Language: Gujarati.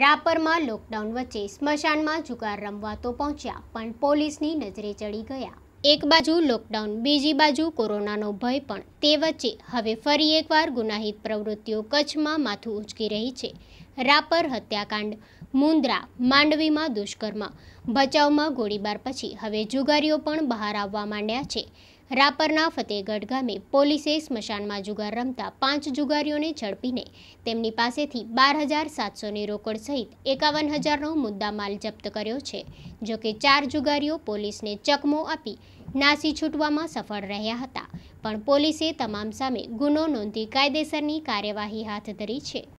રાપરમાં લોકડાઉન વચ્ચે સ્મશાનમાં જુગાર રમવા તો પહોંચ્યા પણ પોલીસની નજરે ચડી ગયા એક બાજુ લોકડાઉન બીજી બાજુ કોરોનાનો ભય પણ તે વચ્ચે હવે ફરી એકવાર ગુનાહિત પ્રવૃત્તિઓ કચ્છમાં માથું ઉંચકી રહી છે રાપર હત્યાકાંડ મુંદ્રા માંડવીમાં દુષ્કર્મ બચાવમાં ગોળીબાર પછી હવે જુગારીઓ પણ બહાર આવવા માંડ્યા છે રાપરના ફતેહગઢ ગામે પોલીસે સ્મશાનમાં જુગાર રમતા પાંચ જુગારીઓને ઝડપીને તેમની પાસેથી બાર હજાર સાતસોની રોકડ સહિત એકાવન હજારનો મુદ્દામાલ જપ્ત કર્યો છે જોકે ચાર જુગારીઓ પોલીસને ચકમો આપી નાસી છૂટવામાં સફળ રહ્યા હતા પણ પોલીસે તમામ સામે ગુનો નોંધી કાયદેસરની કાર્યવાહી હાથ ધરી છે